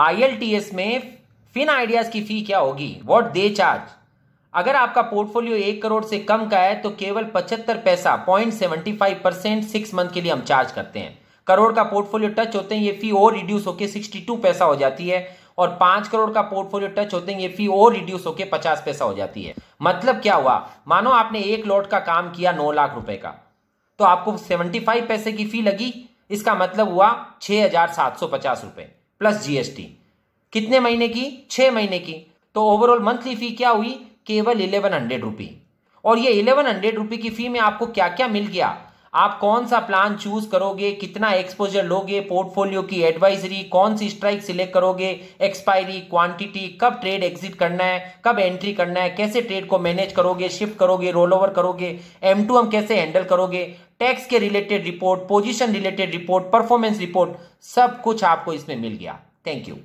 IELTS में fin ideas की फी क्या होगी वॉट दे चार्ज अगर आपका पोर्टफोलियो एक करोड़ से कम का है तो केवल पचहत्तर पैसा point seventy five percent six month के लिए हम चार्ज करते हैं करोड़ का पोर्टफोलियो टच होते हैं ये फी और रिड्यूस होकर सिक्सटी टू पैसा हो जाती है और पांच करोड़ का पोर्टफोलियो टच होते हैं ये फी और रिड्यूस होकर पचास पैसा हो जाती है मतलब क्या हुआ मानो आपने एक लॉट का काम किया नौ लाख रुपए का तो आपको सेवेंटी फाइव पैसे की फी लगी इसका मतलब हुआ छह हजार सात सौ पचास रुपए प्लस जीएसटी कितने महीने की छह महीने की तो ओवरऑल मंथली फी क्या हुई केवल इलेवन हंड्रेड रुपी और ये इलेवन हंड्रेड रुपी की फी में आपको क्या क्या मिल गया आप कौन सा प्लान चूज करोगे कितना एक्सपोजर लोगे पोर्टफोलियो की एडवाइजरी कौन सी स्ट्राइक सिलेक्ट करोगे एक्सपायरी क्वांटिटी कब ट्रेड एग्जिट करना है कब एंट्री करना है कैसे ट्रेड को मैनेज करोगे शिफ्ट करोगे रोल ओवर करोगे एम टू एम कैसे हैंडल करोगे टैक्स के related report position related report performance report सब कुछ आपको इसमें मिल गया थैंक यू